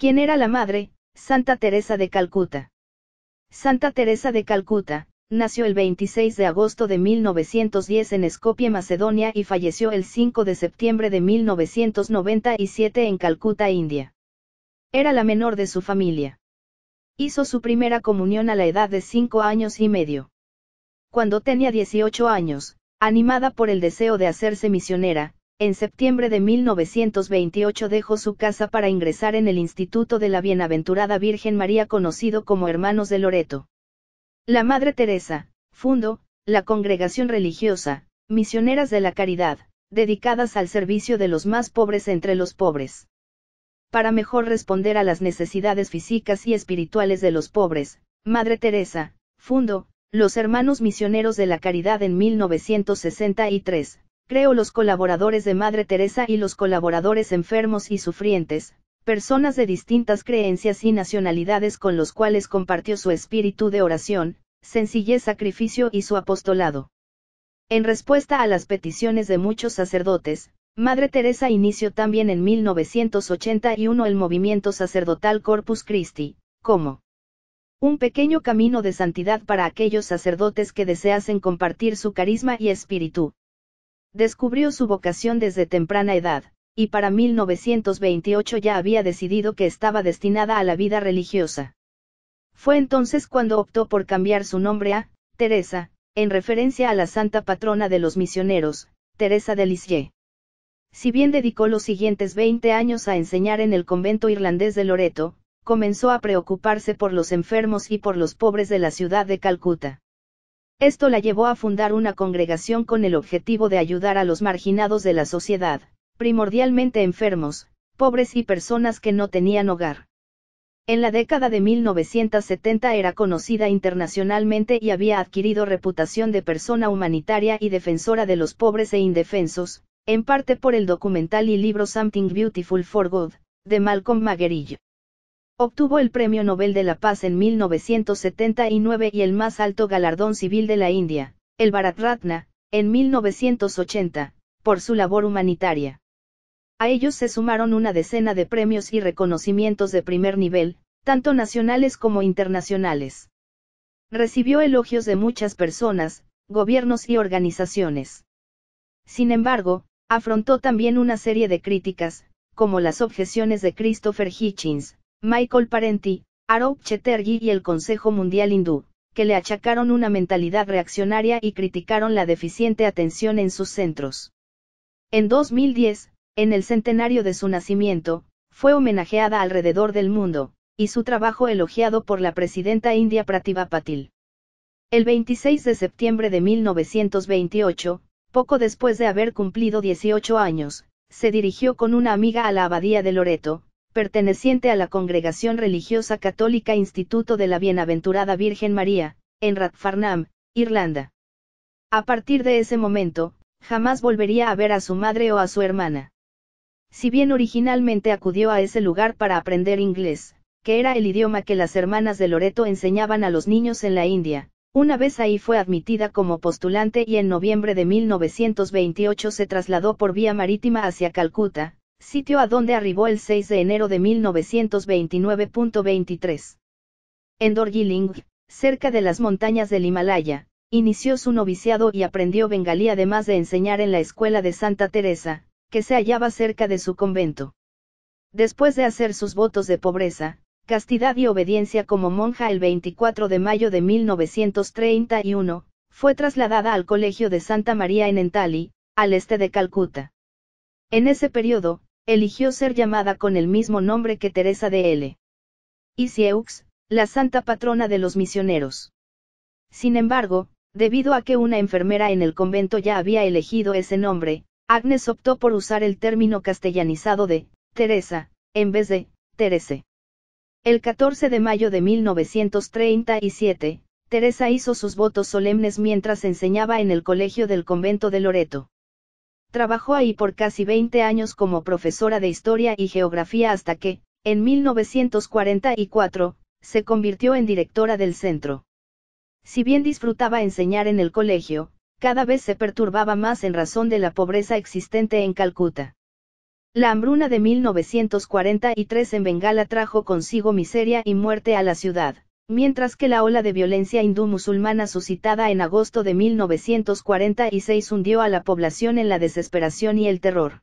¿Quién era la madre? Santa Teresa de Calcuta. Santa Teresa de Calcuta, nació el 26 de agosto de 1910 en Escopie Macedonia y falleció el 5 de septiembre de 1997 en Calcuta, India. Era la menor de su familia. Hizo su primera comunión a la edad de 5 años y medio. Cuando tenía 18 años, animada por el deseo de hacerse misionera, en septiembre de 1928 dejó su casa para ingresar en el Instituto de la Bienaventurada Virgen María conocido como Hermanos de Loreto. La Madre Teresa, fundó, la congregación religiosa, Misioneras de la Caridad, dedicadas al servicio de los más pobres entre los pobres. Para mejor responder a las necesidades físicas y espirituales de los pobres, Madre Teresa, fundó, los Hermanos Misioneros de la Caridad en 1963, Creo los colaboradores de Madre Teresa y los colaboradores enfermos y sufrientes, personas de distintas creencias y nacionalidades con los cuales compartió su espíritu de oración, sencillez, sacrificio y su apostolado. En respuesta a las peticiones de muchos sacerdotes, Madre Teresa inició también en 1981 el movimiento sacerdotal Corpus Christi, como un pequeño camino de santidad para aquellos sacerdotes que deseasen compartir su carisma y espíritu, Descubrió su vocación desde temprana edad, y para 1928 ya había decidido que estaba destinada a la vida religiosa. Fue entonces cuando optó por cambiar su nombre a, Teresa, en referencia a la santa patrona de los misioneros, Teresa de Lisieux. Si bien dedicó los siguientes 20 años a enseñar en el convento irlandés de Loreto, comenzó a preocuparse por los enfermos y por los pobres de la ciudad de Calcuta. Esto la llevó a fundar una congregación con el objetivo de ayudar a los marginados de la sociedad, primordialmente enfermos, pobres y personas que no tenían hogar. En la década de 1970 era conocida internacionalmente y había adquirido reputación de persona humanitaria y defensora de los pobres e indefensos, en parte por el documental y libro Something Beautiful for God, de Malcolm Maguerillo. Obtuvo el Premio Nobel de la Paz en 1979 y el más alto galardón civil de la India, el Bharat Ratna, en 1980, por su labor humanitaria. A ellos se sumaron una decena de premios y reconocimientos de primer nivel, tanto nacionales como internacionales. Recibió elogios de muchas personas, gobiernos y organizaciones. Sin embargo, afrontó también una serie de críticas, como las objeciones de Christopher Hitchens, Michael Parenti, Arup Chetergi y el Consejo Mundial Hindú, que le achacaron una mentalidad reaccionaria y criticaron la deficiente atención en sus centros. En 2010, en el centenario de su nacimiento, fue homenajeada alrededor del mundo, y su trabajo elogiado por la presidenta india Pratibha Patil. El 26 de septiembre de 1928, poco después de haber cumplido 18 años, se dirigió con una amiga a la abadía de Loreto, perteneciente a la Congregación Religiosa Católica Instituto de la Bienaventurada Virgen María, en Rathfarnham, Irlanda. A partir de ese momento, jamás volvería a ver a su madre o a su hermana. Si bien originalmente acudió a ese lugar para aprender inglés, que era el idioma que las hermanas de Loreto enseñaban a los niños en la India, una vez ahí fue admitida como postulante y en noviembre de 1928 se trasladó por vía marítima hacia Calcuta, Sitio a donde arribó el 6 de enero de 1929.23. En Dorjiling, cerca de las montañas del Himalaya, inició su noviciado y aprendió bengalí además de enseñar en la escuela de Santa Teresa, que se hallaba cerca de su convento. Después de hacer sus votos de pobreza, castidad y obediencia como monja el 24 de mayo de 1931, fue trasladada al Colegio de Santa María en Entali, al este de Calcuta. En ese periodo, eligió ser llamada con el mismo nombre que Teresa de L. Isieux, la santa patrona de los misioneros. Sin embargo, debido a que una enfermera en el convento ya había elegido ese nombre, Agnes optó por usar el término castellanizado de Teresa, en vez de Terese. El 14 de mayo de 1937, Teresa hizo sus votos solemnes mientras enseñaba en el colegio del convento de Loreto. Trabajó ahí por casi 20 años como profesora de historia y geografía hasta que, en 1944, se convirtió en directora del centro. Si bien disfrutaba enseñar en el colegio, cada vez se perturbaba más en razón de la pobreza existente en Calcuta. La hambruna de 1943 en Bengala trajo consigo miseria y muerte a la ciudad. Mientras que la ola de violencia hindú-musulmana suscitada en agosto de 1946 hundió a la población en la desesperación y el terror.